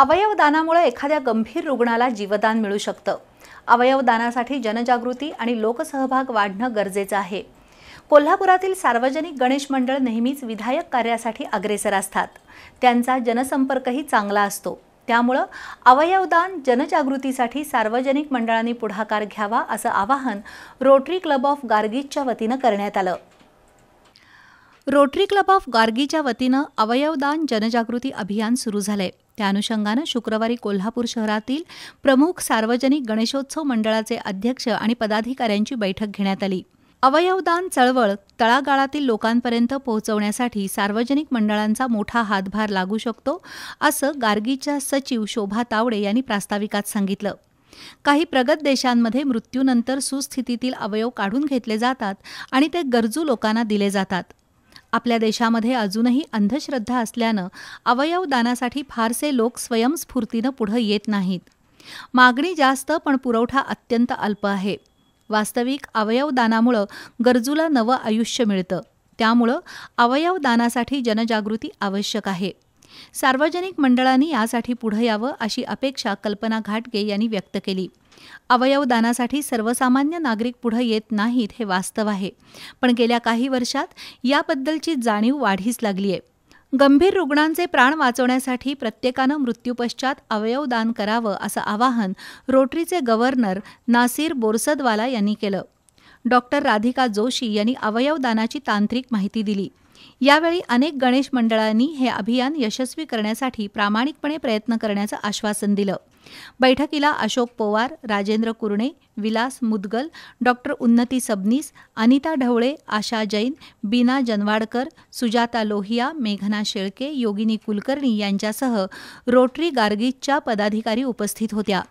अवयवदानामुळे एखाद्या गंभीर रुग्णाला जीवदान मिळू शकतं अवयवदानासाठी जनजागृती आणि लोकसहभाग वाढणं गरजेचं आहे कोल्हापुरातील सार्वजनिक गणेश मंडळ नेहमीच विधायक कार्यासाठी अग्रेसर असतात त्यांचा जनसंपर्कही चांगला असतो त्यामुळं अवयवदान जनजागृतीसाठी सार्वजनिक मंडळांनी पुढाकार घ्यावा असं आवाहन रोटरी क्लब ऑफ गार्गीजच्या वतीनं करण्यात आलं रोटरी क्लब ऑफ गार्गीच्या वतीनं अवयवदान जनजागृती अभियान सुरू झालंय त्या अनुषंगानं शुक्रवारी कोल्हापूर शहरातील प्रमुख सार्वजनिक गणेशोत्सव मंडळाचे अध्यक्ष आणि पदाधिकाऱ्यांची बैठक घेण्यात आली अवयवदान चळवळ तळागाळातील लोकांपर्यंत पोहोचवण्यासाठी सार्वजनिक मंडळांचा मोठा हातभार लागू शकतो असं गार्गीच्या सचिव शोभा तावडे यांनी प्रास्ताविकात सांगितलं काही प्रगत देशांमध्ये मृत्यूनंतर सुस्थितीतील अवयव काढून घेतले जातात आणि ते गरजू लोकांना दिले जातात आपल्या देशामध्ये अजूनही अंधश्रद्धा असल्यानं अवयव दानासाठी फारसे लोक स्वयंस्फूर्तीनं पुढं येत नाहीत मागणी जास्त पण पुरवठा अत्यंत अल्प आहे वास्तविक अवयवदानामुळं गरजूला नवं आयुष्य मिळतं त्यामुळं अवयवदानासाठी जनजागृती आवश्यक आहे सार्वजनिक मंडळांनी यासाठी पुढे यावं अशी अपेक्षा कल्पना घाटगे यांनी व्यक्त केली अवयवदानासाठी सर्वसामान्य नागरिक पुढे येत नाहीत हे वास्तव आहे पण गेल्या काही वर्षात याबद्दलची जाणीव वाढीस लागली आहे गंभीर रुग्णांचे प्राण वाचवण्यासाठी प्रत्येकानं मृत्यूपश्चात अवयवदान करावं असं आवाहन रोटरीचे गव्हर्नर नासिर बोरसदवाला यांनी केलं डॉक्टर राधिका जोशी यांनी अवयवदानाची तांत्रिक माहिती दिली यावेळी अनेक गणेश मंडळांनी हे अभियान यशस्वी करण्यासाठी प्रामाणिकपणे प्रयत्न करण्याचं आश्वासन दिलं बैठकीला अशोक पवार राजेंद्र कुरणे विलास मुदगल डॉक्टर उन्नती सबनीस अनिता ढवळे आशा जैन बीना जनवाडकर सुजाता लोहिया मेघना शेळके योगिनी कुलकर्णी यांच्यासह रोटरी गार्गीजच्या पदाधिकारी उपस्थित होत्या